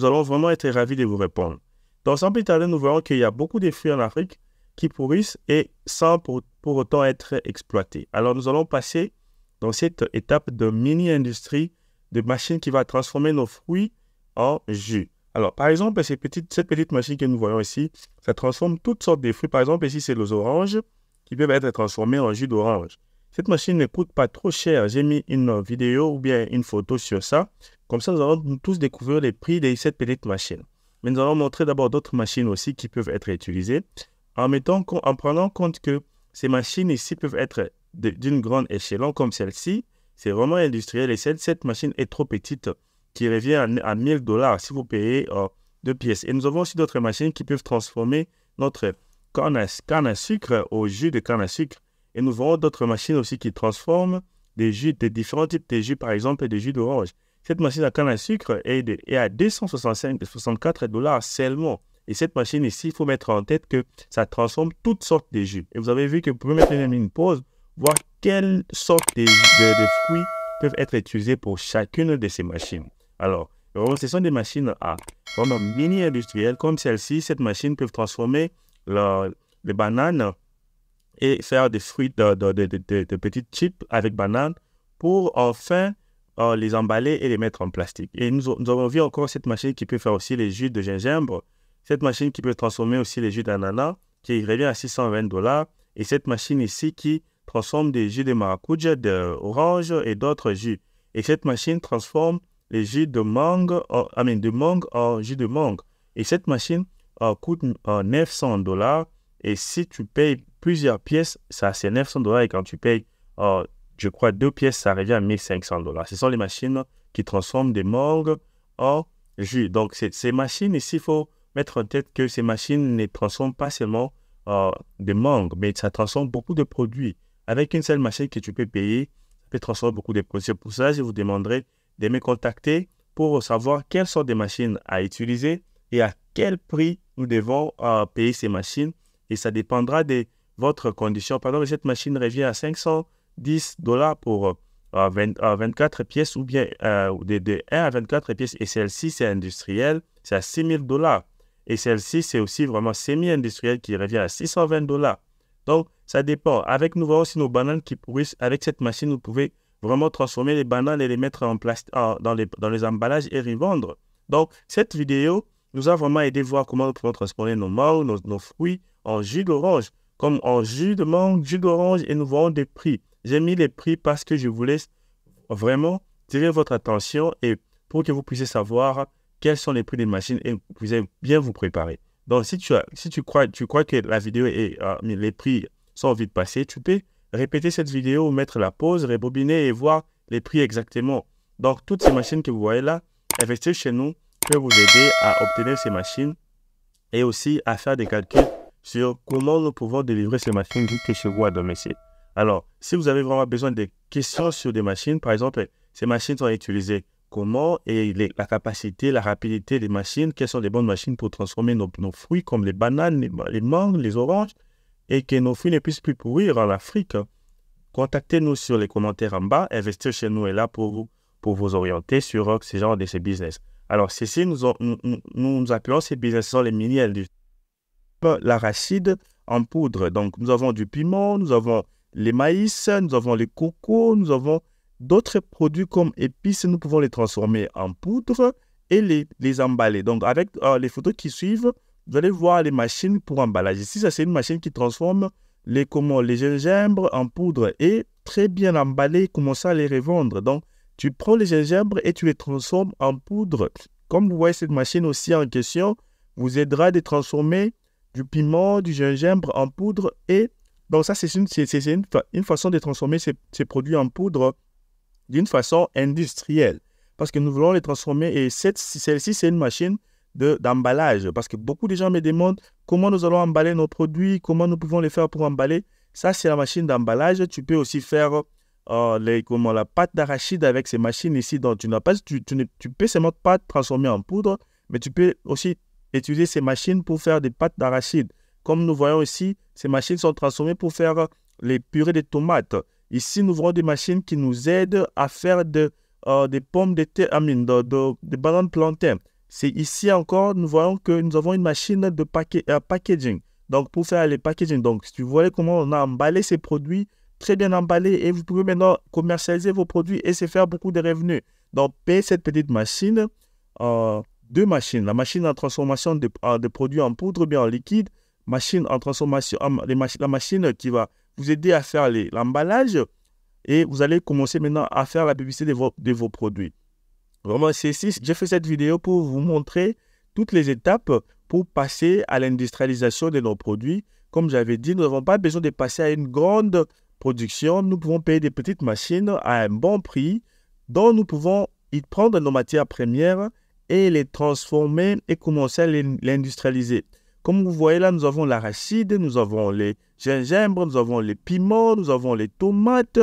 Nous allons vraiment être ravis de vous répondre. Dans un petit nous voyons qu'il y a beaucoup de fruits en Afrique qui pourrissent et sans pour, autant être exploités. Alors, nous allons passer dans cette étape de mini-industrie de machine qui va transformer nos fruits en jus. Alors, par exemple, ces petites, cette petite machine que nous voyons ici, ça transforme toutes sortes de fruits. Par exemple, ici, c'est les oranges qui peuvent être transformés en jus d'orange. Cette machine ne coûte pas trop cher. J'ai mis une vidéo ou bien une photo sur ça. Comme ça, nous allons tous découvrir les prix des cette petites machines. Mais nous allons montrer d'abord d'autres machines aussi qui peuvent être utilisées en, mettant, en prenant compte que ces machines ici peuvent être d'une grande échelle, comme celle-ci. C'est vraiment industriel et cette machine est trop petite qui revient à, 1000 dollars si vous payez euh, deux pièces. Et nous avons aussi d'autres machines qui peuvent transformer notre canne à, sucre au jus de canne à sucre. Et nous verrons d'autres machines aussi qui transforment des jus, des différents types de jus, par exemple des jus d'orange. Cette machine à canne à sucre est, à 264 dollars seulement. Et cette machine ici, il faut mettre en tête que ça transforme toutes sortes de jus. Et vous avez vu que vous pouvez mettre une pause, voir quelles sortes de, fruits peuvent être utilisés pour chacune de ces machines. Alors, ce sont des machines à mini industrielles comme celle-ci. Cette machine peut transformer les bananes et faire des fruits de, petits chips avec bananes pour enfin euh, les emballer et les mettre en plastique. Et nous, avons vu encore cette machine qui peut faire aussi les jus de gingembre, cette machine qui peut transformer aussi les jus d'ananas, qui revient à 620 dollars, et cette machine ici qui transforme des jus de maracuja, d'orange et d'autres jus. Et cette machine transforme les jus de mangue, en, de mangue en jus de mangue. Et cette machine euh, coûte 900 euh, dollars. Et si tu payes plusieurs pièces, ça c'est 900 dollars. Et quand tu payes je crois, deux pièces, ça revient à 1500 dollars. Ce sont les machines qui transforment des mangues en jus. Donc, ces machines ici, il faut mettre en tête que ces machines ne transforment pas seulement euh, des mangues, mais ça transforme beaucoup de produits. Avec une seule machine que tu peux payer, ça peut transformer beaucoup de produits. C'est pour ça que je vous demanderai de me contacter pour savoir quelles sont de machines à utiliser et à quel prix nous devons euh, payer ces machines. Et ça dépendra de votre condition. Par exemple, cette machine revient à 500 10 dollars pour 24 euh, euh, euh, pièces ou bien de, de, 1 à 24 pièces. Et celle-ci, c'est industriel c'est à 6 000 dollars. Et celle-ci, c'est aussi vraiment semi industriel qui revient à 620 dollars. Donc, ça dépend. Avec, nous voyons aussi nos bananes qui pourrissent. Avec cette machine, vous pouvez vraiment transformer les bananes et les mettre en place dans, les, dans les emballages et revendre. Donc, cette vidéo nous a vraiment aidé à voir comment nous pouvons transformer nos mangues, nos, fruits en jus d'orange, comme en jus de mangue, jus d'orange, et nous voyons des prix. J'ai mis les prix parce que je voulais vraiment tirer votre attention et pour que vous puissiez savoir quels sont les prix des machines et vous puissiez bien vous préparer. Donc, si tu, si tu, crois, tu crois que la vidéo et euh, les prix sont vite passés, tu peux répéter cette vidéo, mettre la pause, rebobiner et voir les prix exactement. Donc, toutes ces machines que vous voyez là, investir chez nous peut vous aider à obtenir ces machines et aussi à faire des calculs sur comment nous pouvons délivrer ces machines que chez vous à domicile. Alors, si vous avez vraiment besoin de questions sur des machines, par exemple, ces machines sont utilisées comment et la capacité, la rapidité des machines, quelles sont les bonnes machines pour transformer nos, fruits comme les bananes, les, mangues, les oranges, et que nos fruits ne puissent plus pourrir en Afrique. Contactez-nous sur les commentaires en bas. Investir chez nous est là pour vous, pour vous orienter sur ce genre de ces business. Alors, ceci, nous, nous, appelons ces business sont les mini La racine en poudre. Donc, nous avons du piment, nous avons les maïs, nous avons les cocos, nous avons d'autres produits comme épices, nous pouvons les transformer en poudre et les, emballer. Donc, avec euh, les photos qui suivent, vous allez voir les machines pour emballage. Ici, ça, c'est une machine qui transforme les, comment, les gingembre en poudre et très bien emballé, commencer à les revendre. Donc, tu prends les gingembre et tu les transformes en poudre. Comme vous voyez, cette machine aussi en question vous aidera à transformer du piment, du gingembre en poudre et donc ça, c'est une, une, une, façon de transformer ces, produits en poudre d'une façon industrielle, parce que nous voulons les transformer. Et celle-ci, c'est une machine d'emballage, parce que beaucoup de gens me demandent comment nous allons emballer nos produits, comment nous pouvons les faire pour emballer. Ça, c'est la machine d'emballage. Tu peux aussi faire euh, les, comment, la pâte d'arachide avec ces machines ici. Donc, tu, pas, tu, ne, tu peux seulement pas transformer en poudre, mais tu peux aussi utiliser ces machines pour faire des pâtes d'arachide. Comme nous voyons ici, ces machines sont transformées pour faire les purées de tomates. Ici, nous voyons des machines qui nous aident à faire euh, des pommes de terre, des de, bananes plantées. C'est ici encore, nous voyons que nous avons une machine de euh, packaging. Donc, pour faire les packaging. Donc, si vous voyez comment on a emballé ces produits, très bien emballé, et vous pouvez maintenant commercialiser vos produits et se faire beaucoup de revenus. Donc, payez cette petite machine, euh, deux machines, la machine en transformation des de produits en poudre bien en liquide machine en transformation, la machine qui va vous aider à faire l'emballage et vous allez commencer maintenant à faire la publicité de vos, produits. Vraiment, c'est j'ai fait cette vidéo pour vous montrer toutes les étapes pour passer à l'industrialisation de nos produits. Comme j'avais dit, nous n'avons pas besoin de passer à une grande production. Nous pouvons payer des petites machines à un bon prix dont nous pouvons y prendre nos matières premières et les transformer et commencer à l'industrialiser. Comme vous voyez là, nous avons racine, nous avons les gingembre, nous avons les piments, nous avons les tomates.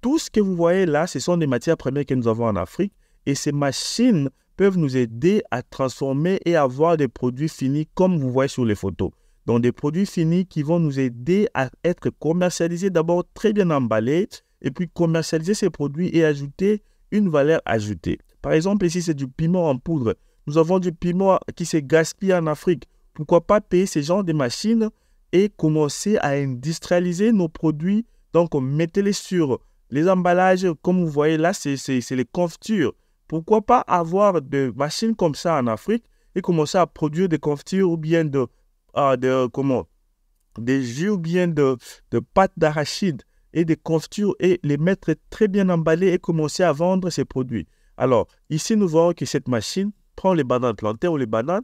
Tout ce que vous voyez là, ce sont des matières premières que nous avons en Afrique. Et ces machines peuvent nous aider à transformer et avoir des produits finis comme vous voyez sur les photos. Donc des produits finis qui vont nous aider à être commercialisés d'abord très bien emballés et puis commercialiser ces produits et ajouter une valeur ajoutée. Par exemple, ici, c'est du piment en poudre. Nous avons du piment qui se gaspille en Afrique. Pourquoi pas payer ces gens de machines et commencer à industrialiser nos produits Donc, mettez-les sur les emballages, comme vous voyez là, c'est les confitures. Pourquoi pas avoir des machines comme ça en Afrique et commencer à produire des confitures ou bien de, ah, de comment des jus ou bien de, de pâtes d'arachide et des confitures et les mettre très bien emballés et commencer à vendre ces produits. Alors, ici, nous voyons que cette machine prend les bananes plantées ou les bananes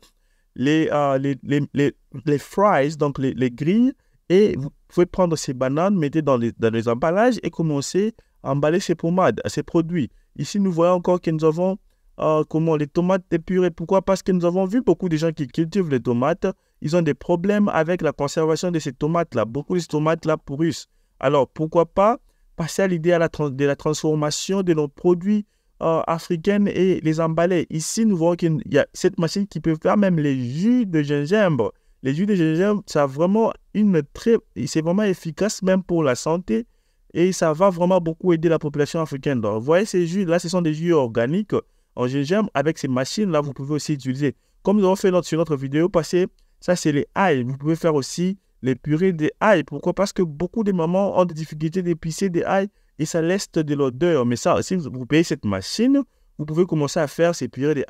euh, les, les, les, les, fries, donc les, grilles, et vous pouvez prendre ces bananes, mettez dans les, dans les emballages et commencer à emballer ces pommades, ces produits. Ici, nous voyons encore que nous avons euh, comment les tomates épurées. Pourquoi Parce que nous avons vu beaucoup de gens qui cultivent les tomates, ils ont des problèmes avec la conservation de ces tomates-là. Beaucoup de ces tomates-là pourrissent. Alors, pourquoi pas passer à l'idée de la transformation de nos produits euh, africaines et les emballer. Ici, nous voyons qu'il y a cette machine qui peut faire même les jus de gingembre. Les jus de gingembre, ça vraiment une très, c'est vraiment efficace même pour la santé et ça va vraiment beaucoup aider la population africaine. Donc, vous voyez ces jus, là, ce sont des jus organiques en gingembre. Avec ces machines-là, vous pouvez aussi utiliser. Comme nous avons fait notre, sur notre vidéo passée, ça, c'est les ail. Vous pouvez faire aussi les purées des haies Pourquoi Parce que beaucoup de mamans ont des difficultés d'épicer des ail et ça laisse de l'odeur. Mais ça, si vous payez cette machine, vous pouvez commencer à faire ces purées des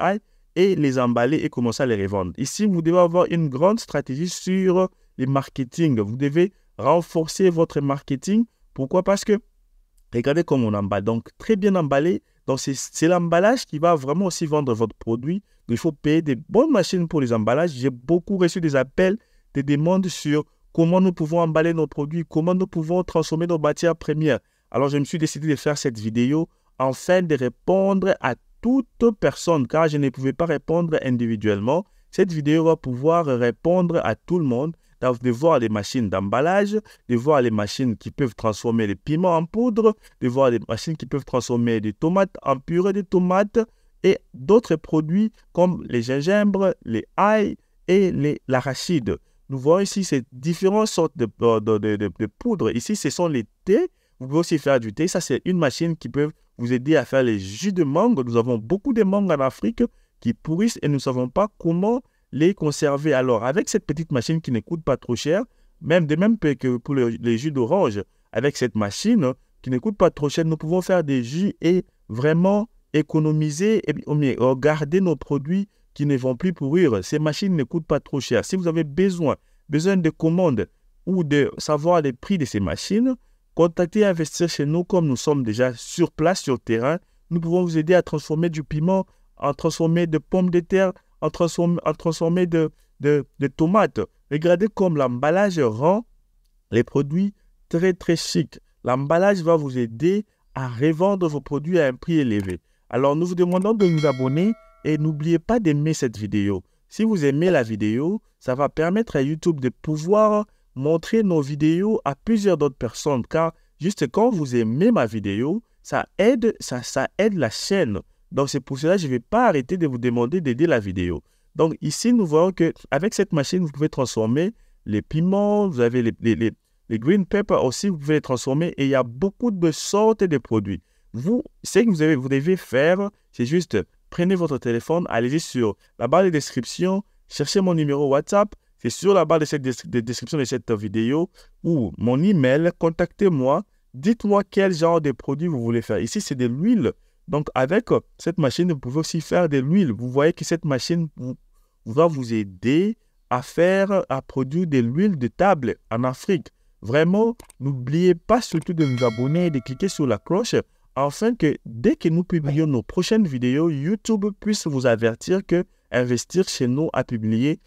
et les emballer et commencer à les revendre. Ici, vous devez avoir une grande stratégie sur le marketing. Vous devez renforcer votre marketing. Pourquoi Parce que regardez comment on emballe. Donc, très bien emballé. Donc, c'est l'emballage qui va vraiment aussi vendre votre produit. il faut payer des bonnes machines pour les emballages. J'ai beaucoup reçu des appels, des demandes sur comment nous pouvons emballer nos produits, comment nous pouvons transformer nos matières premières. Alors je me suis décidé de faire cette vidéo afin de répondre à toute personne, car je ne pouvais pas répondre individuellement. Cette vidéo va pouvoir répondre à tout le monde, de voir les machines d'emballage, de voir les machines qui peuvent transformer les piments en poudre, de voir les machines qui peuvent transformer des tomates en purée de tomates et d'autres produits comme les gingembre, les ail et l'arachide. Nous voyons ici ces différentes sortes de, poudre. Euh, de Ici, ce sont les thés vous pouvez aussi faire du thé. Ça, c'est une machine qui peut vous aider à faire les jus de mangue. Nous avons beaucoup de mangues en Afrique qui pourrissent et nous ne savons pas comment les conserver. Alors, avec cette petite machine qui ne coûte pas trop cher, même de même que pour les jus d'orange, avec cette machine qui ne coûte pas trop cher, nous pouvons faire des jus et vraiment économiser et euh, garder nos produits qui ne vont plus pourrir. Ces machines ne coûtent pas trop cher. Si vous avez besoin, besoin de commandes ou de savoir les prix de ces machines, Contactez et investir chez nous comme nous sommes déjà sur place, sur terrain. Nous pouvons vous aider à transformer du piment, à transformer de pommes de terre, à transformer, de, de, tomates. Regardez comme l'emballage rend les produits très très chic. L'emballage va vous aider à revendre vos produits à un prix élevé. Alors nous vous demandons de nous abonner et n'oubliez pas d'aimer cette vidéo. Si vous aimez la vidéo, ça va permettre à YouTube de pouvoir montrer nos vidéos à plusieurs d'autres personnes, car juste quand vous aimez ma vidéo, ça aide, ça, ça aide la chaîne. Donc, c'est pour cela que je ne vais pas arrêter de vous demander d'aider la vidéo. Donc, ici, nous voyons que avec cette machine, vous pouvez transformer les piments, vous avez les, les, les, green peppers aussi, vous pouvez les transformer et il y a beaucoup de sortes de produits. Vous, ce que vous, avez, vous devez faire, c'est juste prenez votre téléphone, allez sur la barre de description, cherchez mon numéro WhatsApp, et sur la barre de cette description de cette vidéo ou mon email, contactez-moi, dites-moi quel genre de produit vous voulez faire. Ici, c'est de l'huile. Donc, avec euh, cette machine, vous pouvez aussi faire de l'huile. Vous voyez que cette machine va vous aider à faire, à produire de l'huile de table en Afrique. Vraiment, n'oubliez pas surtout de vous abonner et de cliquer sur la cloche afin que dès que nous publions nos prochaines vidéos, YouTube puisse vous avertir que Investir chez nous a publié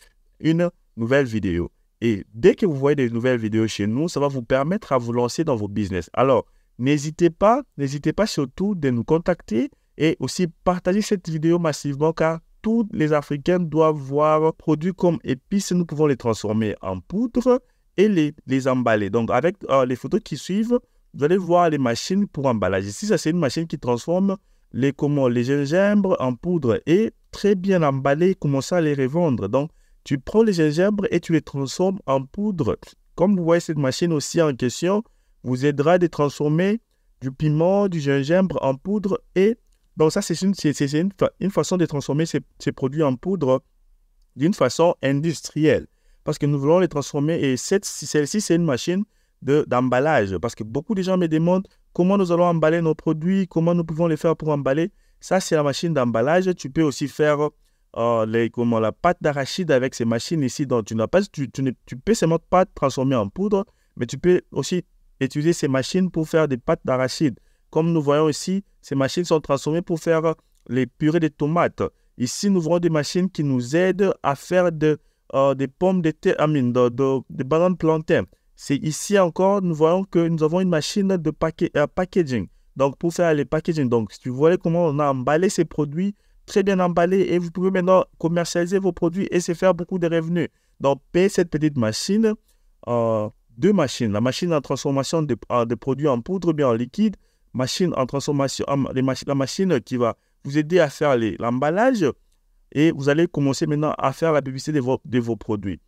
une nouvelles vidéos. Et dès que vous voyez des nouvelles vidéos chez nous, ça va vous permettre à vous lancer dans vos business. Alors, n'hésitez pas, n'hésitez pas surtout de nous contacter et aussi partager cette vidéo massivement car tous les Africains doivent voir produits comme épices, nous pouvons les transformer en poudre et les, les emballer. Donc, avec euh, les photos qui suivent, vous allez voir les machines pour emballage. Ici, ça, c'est une machine qui transforme les, comment, les gingembre en poudre et très bien emballé commencer à les revendre. Donc, tu prends les gingembre et tu les transformes en poudre. Comme vous voyez, cette machine aussi en question vous aidera de transformer du piment, du gingembre en poudre. Et donc ça, c'est une, une, une, façon de transformer ces, produits en poudre d'une façon industrielle. Parce que nous voulons les transformer. Et celle-ci, c'est une machine d'emballage. parce que beaucoup de gens me demandent comment nous allons emballer nos produits, comment nous pouvons les faire pour emballer. Ça, c'est la machine d'emballage. Tu peux aussi faire Oh, les, comment, la pâte d'arachide avec ces machines ici. Donc, tu, n'as pas, tu, tu, tu peux seulement pas transformer en poudre, mais tu peux aussi utiliser ces machines pour faire des pâtes d'arachide. Comme nous voyons ici, ces machines sont transformées pour faire les purées de tomates. Ici, nous voyons des machines qui nous aident à faire de, euh, des pommes de terre, amine, de, de, bananes plantains. C'est ici encore, nous voyons que nous avons une machine de euh, packaging. Donc, pour faire les packaging. Donc, si tu vois comment on a emballé ces produits très bien emballé et vous pouvez maintenant commercialiser vos produits et se faire beaucoup de revenus. Donc, payez cette petite machine, euh, deux machines, la machine en transformation de, produits en poudre bien en liquide, machine en transformation, la machine qui va vous aider à faire l'emballage et vous allez commencer maintenant à faire la publicité de vos, de vos produits.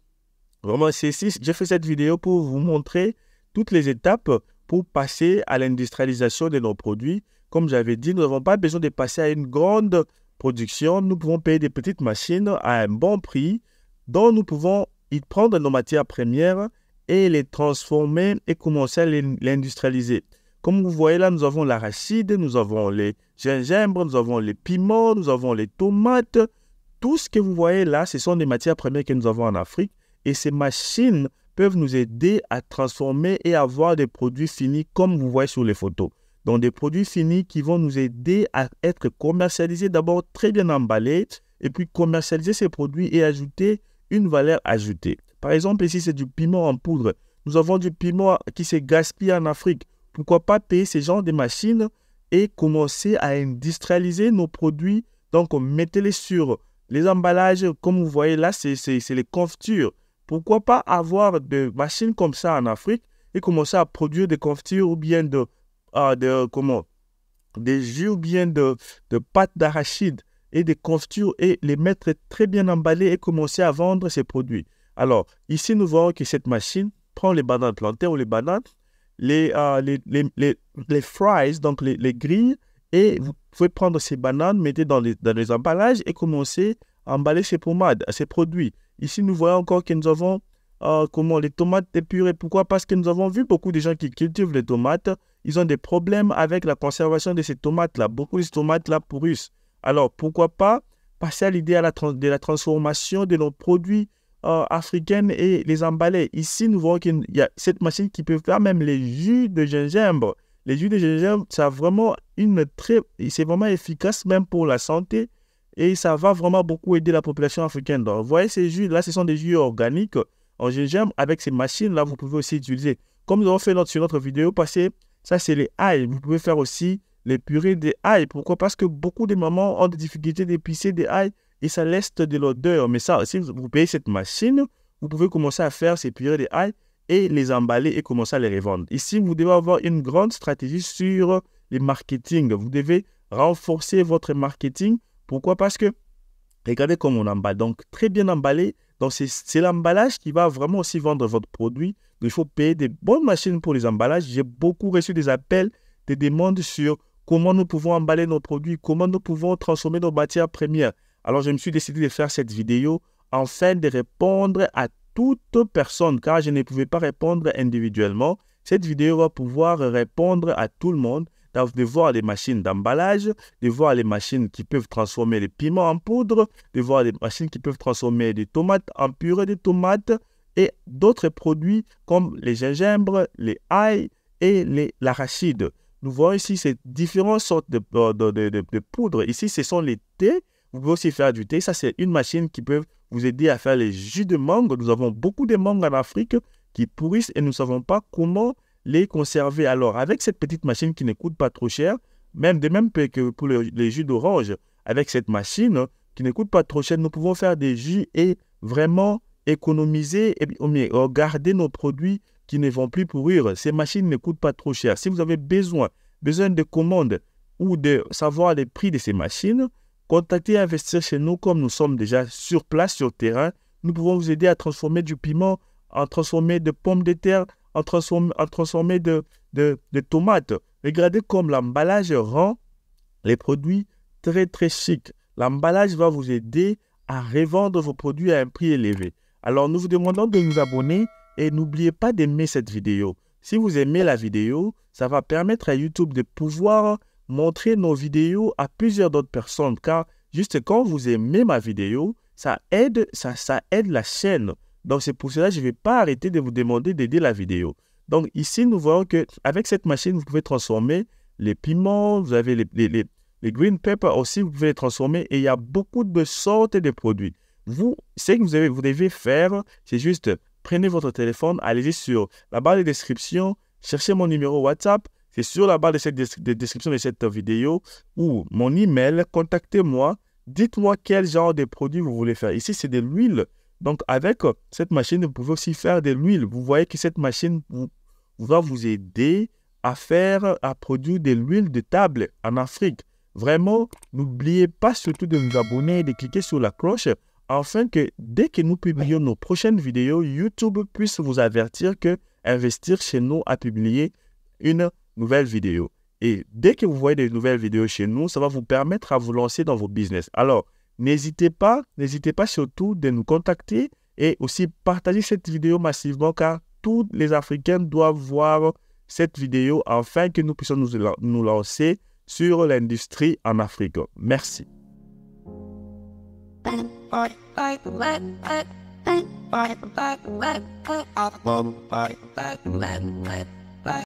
Vraiment, c'est ici, j'ai fait cette vidéo pour vous montrer toutes les étapes pour passer à l'industrialisation de nos produits. Comme j'avais dit, nous n'avons pas besoin de passer à une grande production, nous pouvons payer des petites machines à un bon prix dont nous pouvons y prendre nos matières premières et les transformer et commencer à l'industrialiser. Comme vous voyez là, nous avons la racine, nous avons les gingembre, nous avons les piments, nous avons les tomates. Tout ce que vous voyez là, ce sont des matières premières que nous avons en Afrique. Et ces machines peuvent nous aider à transformer et avoir des produits finis comme vous voyez sur les photos. Donc des produits finis qui vont nous aider à être commercialisés d'abord très bien emballés et puis commercialiser ces produits et ajouter une valeur ajoutée. Par exemple, ici c'est du piment en poudre. Nous avons du piment qui s'est gaspillé en Afrique. Pourquoi pas payer ces gens de machines et commencer à industrialiser nos produits Donc mettez-les sur les emballages, comme vous voyez là, c'est les confitures. Pourquoi pas avoir des machines comme ça en Afrique et commencer à produire des confitures ou bien de ah, de, comment, des jus bien de, pâtes pâte d'arachide et des confitures et les mettre très bien emballés et commencer à vendre ces produits. Alors, ici, nous voyons que cette machine prend les bananes plantées ou les bananes, euh, les, les, les, fries, donc les, grilles, et vous pouvez prendre ces bananes, mettez dans les, dans les emballages et commencer à emballer ces pommades, ces produits. Ici, nous voyons encore que nous avons euh, comment les tomates épurées. Pourquoi Parce que nous avons vu beaucoup de gens qui cultivent les tomates. Ils ont des problèmes avec la conservation de ces tomates-là. Beaucoup de tomates-là pourrissent. Alors, pourquoi pas passer à l'idée de la transformation de nos produits euh, africains et les emballer. Ici, nous voyons qu'il y a cette machine qui peut faire même les jus de gingembre. Les jus de gingembre, ça vraiment une très... C'est vraiment efficace même pour la santé et ça va vraiment beaucoup aider la population africaine. Donc, vous voyez, ces jus-là, ce sont des jus organiques en GGM, avec ces machines-là, vous pouvez aussi utiliser. Comme nous avons fait notre, sur notre vidéo passée, ça c'est les haies Vous pouvez faire aussi les purées des ailes Pourquoi Parce que beaucoup de mamans ont des difficultés d'épicer des haies et ça laisse de l'odeur. Mais ça, si vous payez cette machine, vous pouvez commencer à faire ces purées des ailes et les emballer et commencer à les revendre. Ici, vous devez avoir une grande stratégie sur les marketing. Vous devez renforcer votre marketing. Pourquoi Parce que regardez comment on emballe. Donc, très bien emballé, donc, c'est l'emballage qui va vraiment aussi vendre votre produit. Il faut payer des bonnes machines pour les emballages. J'ai beaucoup reçu des appels, des demandes sur comment nous pouvons emballer nos produits, comment nous pouvons transformer nos matières premières. Alors, je me suis décidé de faire cette vidéo afin de répondre à toute personne, car je ne pouvais pas répondre individuellement. Cette vidéo va pouvoir répondre à tout le monde de voir les machines d'emballage, de voir les machines qui peuvent transformer les piments en poudre, de voir les machines qui peuvent transformer des tomates en purée de tomates et d'autres produits comme les gingembre, les ail et l'arachide. Nous voyons ici ces différentes sortes de, euh, de, de, Ici, ce sont les thés. Vous pouvez aussi faire du thé. Ça, c'est une machine qui peut vous aider à faire les jus de mangue. Nous avons beaucoup de mangues en Afrique qui pourrissent et nous ne savons pas comment les conserver. Alors, avec cette petite machine qui ne coûte pas trop cher, même de même que pour les jus d'orange, avec cette machine qui ne coûte pas trop cher, nous pouvons faire des jus et vraiment économiser et euh, garder nos produits qui ne vont plus pourrir. Ces machines ne coûtent pas trop cher. Si vous avez besoin, besoin de commandes ou de savoir les prix de ces machines, contactez Investir chez nous comme nous sommes déjà sur place, sur terrain. Nous pouvons vous aider à transformer du piment, à transformer de pommes de terre en transformer, de, de, tomates. Regardez comme l'emballage rend les produits très, très chic. L'emballage va vous aider à revendre vos produits à un prix élevé. Alors, nous vous demandons de nous abonner et n'oubliez pas d'aimer cette vidéo. Si vous aimez la vidéo, ça va permettre à YouTube de pouvoir montrer nos vidéos à plusieurs d'autres personnes car juste quand vous aimez ma vidéo, ça aide, ça aide la chaîne. Donc, c'est pour cela que je ne vais pas arrêter de vous demander d'aider la vidéo. Donc, ici, nous voyons que cette machine, vous pouvez transformer les piments, vous avez les, green peppers aussi, vous pouvez les transformer et il y a beaucoup de sortes de produits. Vous, ce que vous, avez, vous devez faire, c'est juste prenez votre téléphone, allez y sur la barre de description, cherchez mon numéro WhatsApp, c'est sur la barre de cette de description de cette vidéo ou mon email, contactez-moi, dites-moi quel genre de produit vous voulez faire. Ici, c'est de l'huile donc, avec euh, cette machine, vous pouvez aussi faire de l'huile. Vous voyez que cette machine va vous aider à faire, à produire de l'huile de table en Afrique. Vraiment, n'oubliez pas surtout de vous abonner et de cliquer sur la cloche afin que dès que nous publions nos prochaines vidéos, YouTube puisse vous avertir que Investir chez nous a publié une nouvelle vidéo. Et dès que vous voyez des nouvelles vidéos chez nous, ça va vous permettre à vous lancer dans vos business. Alors, N'hésitez pas, n'hésitez pas surtout de nous contacter et aussi partager cette vidéo massivement car tous les Africains doivent voir cette vidéo afin que nous puissions nous, nous lancer sur l'industrie en Afrique. Merci.